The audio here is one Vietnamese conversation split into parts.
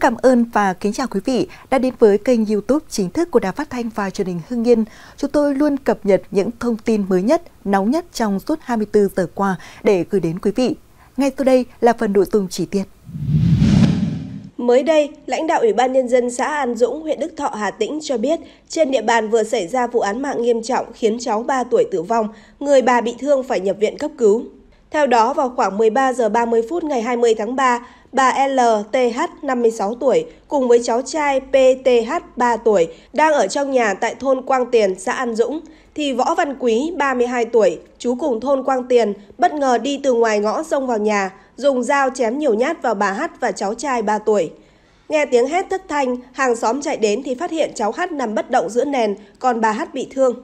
cảm ơn và kính chào quý vị đã đến với kênh YouTube chính thức của Đài Phát thanh và Truyền hình Hưng Yên. Chúng tôi luôn cập nhật những thông tin mới nhất, nóng nhất trong suốt 24 giờ qua để gửi đến quý vị. Ngay sau đây là phần nội dung chi tiết. Mới đây, lãnh đạo Ủy ban Nhân dân xã An Dũng, huyện Đức Thọ, Hà Tĩnh cho biết trên địa bàn vừa xảy ra vụ án mạng nghiêm trọng khiến cháu 3 tuổi tử vong, người bà bị thương phải nhập viện cấp cứu. Theo đó, vào khoảng 13 giờ 30 phút ngày 20 tháng 3, bà LTH 56 tuổi cùng với cháu trai PTH 3 tuổi đang ở trong nhà tại thôn Quang Tiền, xã An Dũng, thì Võ Văn Quý 32 tuổi, chú cùng thôn Quang Tiền, bất ngờ đi từ ngoài ngõ xông vào nhà, dùng dao chém nhiều nhát vào bà Hát và cháu trai 3 tuổi. Nghe tiếng hét thất thanh, hàng xóm chạy đến thì phát hiện cháu Hát nằm bất động giữa nền, còn bà Hát bị thương.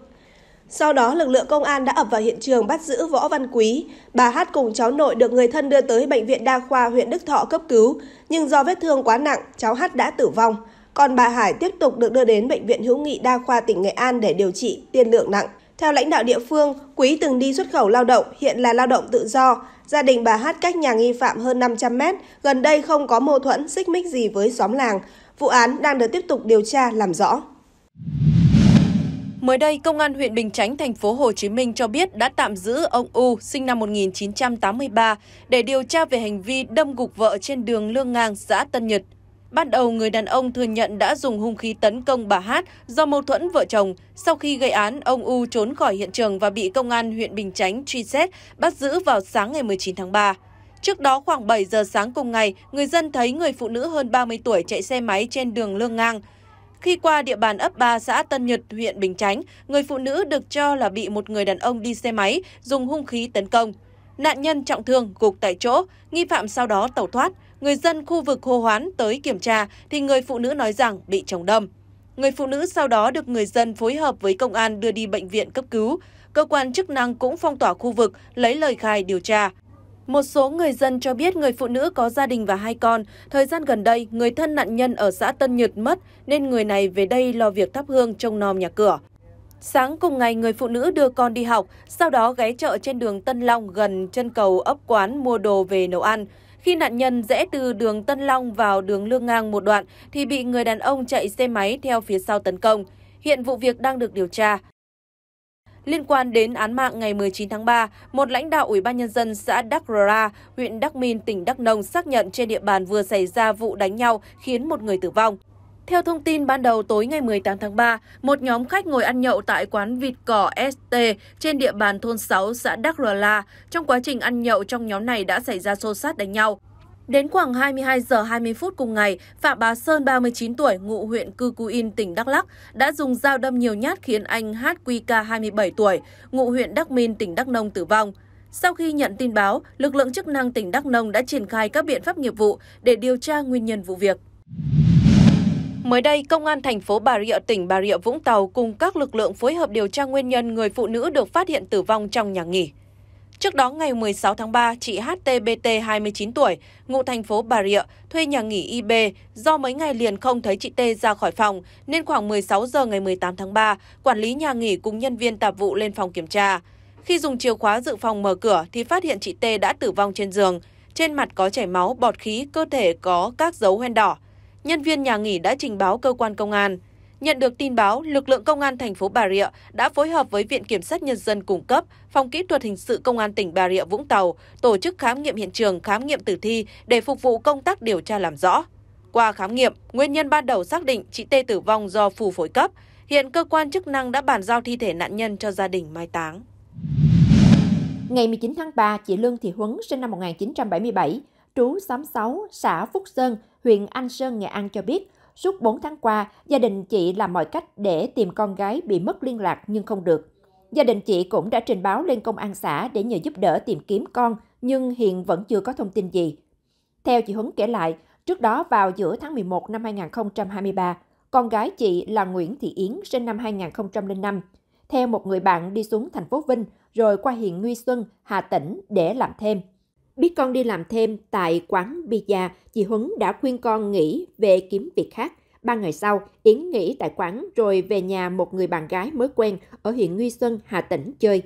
Sau đó, lực lượng công an đã ập vào hiện trường bắt giữ Võ Văn Quý. Bà Hát cùng cháu nội được người thân đưa tới Bệnh viện Đa khoa huyện Đức Thọ cấp cứu, nhưng do vết thương quá nặng, cháu Hát đã tử vong. Còn bà Hải tiếp tục được đưa đến Bệnh viện Hữu nghị Đa khoa tỉnh Nghệ An để điều trị tiên lượng nặng. Theo lãnh đạo địa phương, Quý từng đi xuất khẩu lao động, hiện là lao động tự do. Gia đình bà Hát cách nhà nghi phạm hơn 500 mét, gần đây không có mâu thuẫn, xích mích gì với xóm làng. Vụ án đang được tiếp tục điều tra làm rõ. Mới đây, Công an huyện Bình Chánh, thành phố Hồ Chí Minh cho biết đã tạm giữ ông U, sinh năm 1983, để điều tra về hành vi đâm gục vợ trên đường Lương Ngang, xã Tân Nhật. Ban đầu, người đàn ông thừa nhận đã dùng hung khí tấn công bà Hát do mâu thuẫn vợ chồng. Sau khi gây án, ông U trốn khỏi hiện trường và bị công an huyện Bình Chánh truy xét, bắt giữ vào sáng ngày 19 tháng 3. Trước đó khoảng 7 giờ sáng cùng ngày, người dân thấy người phụ nữ hơn 30 tuổi chạy xe máy trên đường Lương Ngang. Khi qua địa bàn ấp 3 xã Tân Nhật, huyện Bình Chánh, người phụ nữ được cho là bị một người đàn ông đi xe máy dùng hung khí tấn công. Nạn nhân trọng thương gục tại chỗ, nghi phạm sau đó tẩu thoát. Người dân khu vực hô hoán tới kiểm tra thì người phụ nữ nói rằng bị chồng đâm. Người phụ nữ sau đó được người dân phối hợp với công an đưa đi bệnh viện cấp cứu. Cơ quan chức năng cũng phong tỏa khu vực, lấy lời khai điều tra. Một số người dân cho biết người phụ nữ có gia đình và hai con. Thời gian gần đây, người thân nạn nhân ở xã Tân Nhật mất nên người này về đây lo việc thắp hương trông nom nhà cửa. Sáng cùng ngày, người phụ nữ đưa con đi học, sau đó ghé chợ trên đường Tân Long gần chân cầu ấp quán mua đồ về nấu ăn. Khi nạn nhân rẽ từ đường Tân Long vào đường Lương Ngang một đoạn thì bị người đàn ông chạy xe máy theo phía sau tấn công. Hiện vụ việc đang được điều tra. Liên quan đến án mạng ngày 19 tháng 3, một lãnh đạo Ủy ban Nhân dân xã Đắk Rora, huyện Đắk Minh, tỉnh Đắk Nông xác nhận trên địa bàn vừa xảy ra vụ đánh nhau khiến một người tử vong. Theo thông tin ban đầu tối ngày 18 tháng 3, một nhóm khách ngồi ăn nhậu tại quán vịt cỏ ST trên địa bàn thôn 6 xã Đắk Rla. Trong quá trình ăn nhậu trong nhóm này đã xảy ra xô xát đánh nhau. Đến khoảng 22 giờ 20 phút cùng ngày, Phạm Bá Sơn 39 tuổi, ngụ huyện Cư Cú In, tỉnh Đắk Lắk đã dùng dao đâm nhiều nhát khiến anh HQK 27 tuổi, ngụ huyện Đắk Minh, tỉnh Đắk Nông tử vong. Sau khi nhận tin báo, lực lượng chức năng tỉnh Đắk Nông đã triển khai các biện pháp nghiệp vụ để điều tra nguyên nhân vụ việc. Mới đây, Công an thành phố Bà Rịa, tỉnh Bà Rịa, Vũng Tàu cùng các lực lượng phối hợp điều tra nguyên nhân người phụ nữ được phát hiện tử vong trong nhà nghỉ. Trước đó, ngày 16 tháng 3, chị HTBT 29 tuổi, ngụ thành phố Bà Rịa, thuê nhà nghỉ IB. Do mấy ngày liền không thấy chị T ra khỏi phòng, nên khoảng 16 giờ ngày 18 tháng 3, quản lý nhà nghỉ cùng nhân viên tạp vụ lên phòng kiểm tra. Khi dùng chìa khóa dự phòng mở cửa thì phát hiện chị T đã tử vong trên giường. Trên mặt có chảy máu, bọt khí, cơ thể có các dấu hoen đỏ. Nhân viên nhà nghỉ đã trình báo cơ quan công an. Nhận được tin báo, lực lượng công an thành phố Bà Rịa đã phối hợp với Viện Kiểm sát Nhân dân cung cấp, Phòng Kỹ thuật Hình sự Công an tỉnh Bà Rịa Vũng Tàu tổ chức khám nghiệm hiện trường, khám nghiệm tử thi để phục vụ công tác điều tra làm rõ. Qua khám nghiệm, nguyên nhân ban đầu xác định chị Tê tử vong do phù phổi cấp. Hiện cơ quan chức năng đã bàn giao thi thể nạn nhân cho gia đình mai táng. Ngày 19 tháng 3, chị Lương Thị Huấn, sinh năm 1977, trú xóm 6, xã Phúc Sơn, huyện Anh Sơn, Nghệ An cho biết, Suốt 4 tháng qua, gia đình chị làm mọi cách để tìm con gái bị mất liên lạc nhưng không được. Gia đình chị cũng đã trình báo lên công an xã để nhờ giúp đỡ tìm kiếm con, nhưng hiện vẫn chưa có thông tin gì. Theo chị Huấn kể lại, trước đó vào giữa tháng 11 năm 2023, con gái chị là Nguyễn Thị Yến sinh năm 2005, theo một người bạn đi xuống thành phố Vinh rồi qua huyện Nguy Xuân, Hà Tĩnh để làm thêm. Biết con đi làm thêm tại quán pizza, chị Huấn đã khuyên con nghỉ về kiếm việc khác. Ba ngày sau, Yến nghỉ tại quán rồi về nhà một người bạn gái mới quen ở huyện Nguy Xuân, Hà Tĩnh chơi.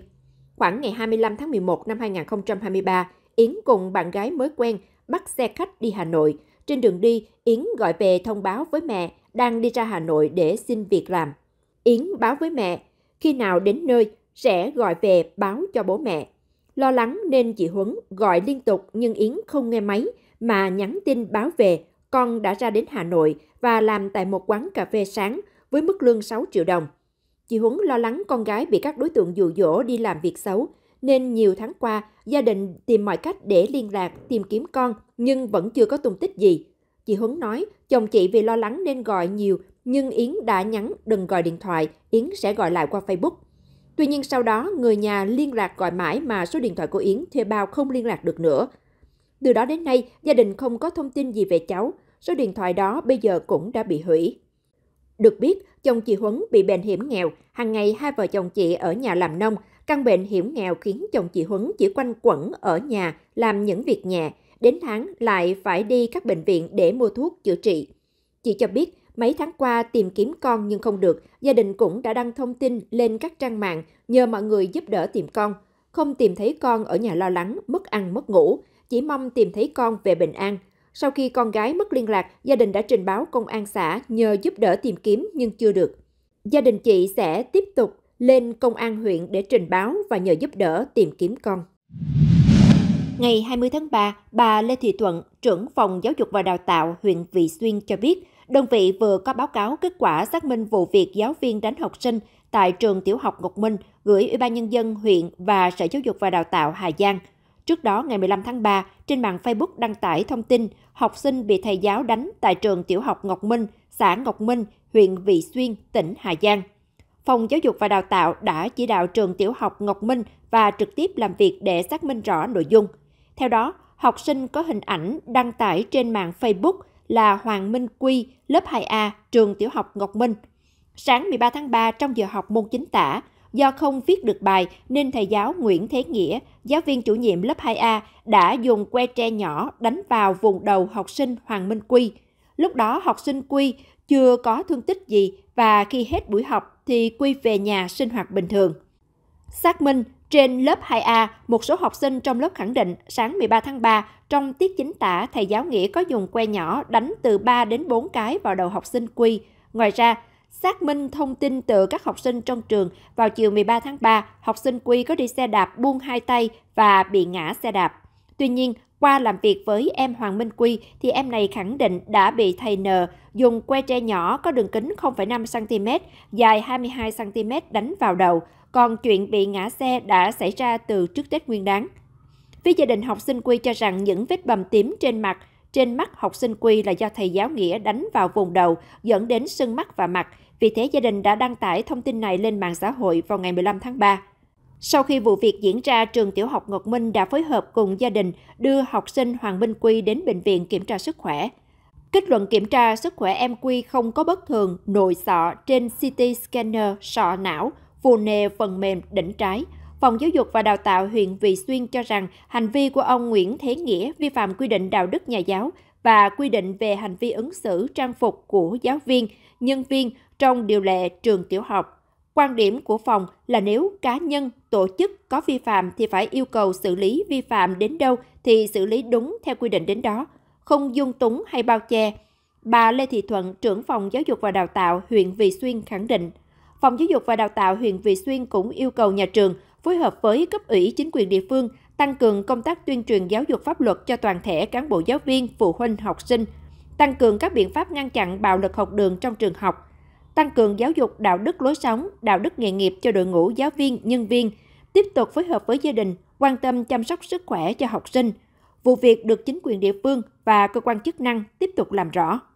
Khoảng ngày 25 tháng 11 năm 2023, Yến cùng bạn gái mới quen bắt xe khách đi Hà Nội. Trên đường đi, Yến gọi về thông báo với mẹ đang đi ra Hà Nội để xin việc làm. Yến báo với mẹ, khi nào đến nơi sẽ gọi về báo cho bố mẹ. Lo lắng nên chị Huấn gọi liên tục nhưng Yến không nghe máy mà nhắn tin báo về con đã ra đến Hà Nội và làm tại một quán cà phê sáng với mức lương 6 triệu đồng. Chị Huấn lo lắng con gái bị các đối tượng dụ dỗ đi làm việc xấu, nên nhiều tháng qua gia đình tìm mọi cách để liên lạc, tìm kiếm con nhưng vẫn chưa có tung tích gì. Chị Huấn nói chồng chị vì lo lắng nên gọi nhiều nhưng Yến đã nhắn đừng gọi điện thoại, Yến sẽ gọi lại qua Facebook. Tuy nhiên sau đó, người nhà liên lạc gọi mãi mà số điện thoại của Yến thuê bao không liên lạc được nữa. Từ đó đến nay, gia đình không có thông tin gì về cháu, số điện thoại đó bây giờ cũng đã bị hủy. Được biết, chồng chị Huấn bị bệnh hiểm nghèo, hàng ngày hai vợ chồng chị ở nhà làm nông, căn bệnh hiểm nghèo khiến chồng chị Huấn chỉ quanh quẩn ở nhà làm những việc nhẹ, đến tháng lại phải đi các bệnh viện để mua thuốc chữa trị. Chị cho biết Mấy tháng qua tìm kiếm con nhưng không được, gia đình cũng đã đăng thông tin lên các trang mạng nhờ mọi người giúp đỡ tìm con. Không tìm thấy con ở nhà lo lắng, mất ăn, mất ngủ, chỉ mong tìm thấy con về bình an. Sau khi con gái mất liên lạc, gia đình đã trình báo công an xã nhờ giúp đỡ tìm kiếm nhưng chưa được. Gia đình chị sẽ tiếp tục lên công an huyện để trình báo và nhờ giúp đỡ tìm kiếm con. Ngày 20 tháng 3, bà Lê Thị Thuận, trưởng phòng giáo dục và đào tạo huyện Vị Xuyên cho biết, Đơn vị vừa có báo cáo kết quả xác minh vụ việc giáo viên đánh học sinh tại trường tiểu học Ngọc Minh gửi Ủy ban Nhân dân huyện và Sở Giáo dục và Đào tạo Hà Giang. Trước đó, ngày 15 tháng 3, trên mạng Facebook đăng tải thông tin học sinh bị thầy giáo đánh tại trường tiểu học Ngọc Minh, xã Ngọc Minh, huyện Vị Xuyên, tỉnh Hà Giang. Phòng Giáo dục và Đào tạo đã chỉ đạo trường tiểu học Ngọc Minh và trực tiếp làm việc để xác minh rõ nội dung. Theo đó, học sinh có hình ảnh đăng tải trên mạng Facebook là Hoàng Minh Quy, lớp 2A, trường tiểu học Ngọc Minh. Sáng 13 tháng 3 trong giờ học môn chính tả, do không viết được bài nên thầy giáo Nguyễn Thế Nghĩa, giáo viên chủ nhiệm lớp 2A đã dùng que tre nhỏ đánh vào vùng đầu học sinh Hoàng Minh Quy. Lúc đó học sinh Quy chưa có thương tích gì và khi hết buổi học thì Quy về nhà sinh hoạt bình thường. Xác minh, trên lớp 2A, một số học sinh trong lớp khẳng định sáng 13 tháng 3, trong tiết chính tả, thầy giáo Nghĩa có dùng que nhỏ đánh từ 3 đến 4 cái vào đầu học sinh Quy. Ngoài ra, xác minh thông tin từ các học sinh trong trường, vào chiều 13 tháng 3, học sinh Quy có đi xe đạp buông hai tay và bị ngã xe đạp. Tuy nhiên, qua làm việc với em Hoàng Minh Quy thì em này khẳng định đã bị thầy N dùng que tre nhỏ có đường kính 0,5 cm, dài 22 cm đánh vào đầu còn chuyện bị ngã xe đã xảy ra từ trước Tết Nguyên đáng. Phía gia đình học sinh Quy cho rằng những vết bầm tím trên mặt, trên mắt học sinh Quy là do thầy giáo Nghĩa đánh vào vùng đầu, dẫn đến sưng mắt và mặt. Vì thế gia đình đã đăng tải thông tin này lên mạng xã hội vào ngày 15 tháng 3. Sau khi vụ việc diễn ra, trường tiểu học Ngọc Minh đã phối hợp cùng gia đình đưa học sinh Hoàng Minh Quy đến bệnh viện kiểm tra sức khỏe. Kết luận kiểm tra sức khỏe em Quy không có bất thường, nội sọ trên CT scanner, sọ não, phù nề phần mềm đỉnh trái. Phòng Giáo dục và Đào tạo huyện Vị Xuyên cho rằng hành vi của ông Nguyễn Thế Nghĩa vi phạm quy định đạo đức nhà giáo và quy định về hành vi ứng xử trang phục của giáo viên, nhân viên trong điều lệ trường tiểu học. Quan điểm của phòng là nếu cá nhân, tổ chức có vi phạm thì phải yêu cầu xử lý vi phạm đến đâu thì xử lý đúng theo quy định đến đó, không dung túng hay bao che. Bà Lê Thị Thuận, trưởng phòng Giáo dục và Đào tạo huyện Vị Xuyên khẳng định, Phòng Giáo dục và Đào tạo huyện Vị Xuyên cũng yêu cầu nhà trường phối hợp với cấp ủy chính quyền địa phương tăng cường công tác tuyên truyền giáo dục pháp luật cho toàn thể cán bộ giáo viên, phụ huynh, học sinh, tăng cường các biện pháp ngăn chặn bạo lực học đường trong trường học, tăng cường giáo dục đạo đức lối sống, đạo đức nghề nghiệp cho đội ngũ giáo viên, nhân viên, tiếp tục phối hợp với gia đình, quan tâm chăm sóc sức khỏe cho học sinh. Vụ việc được chính quyền địa phương và cơ quan chức năng tiếp tục làm rõ.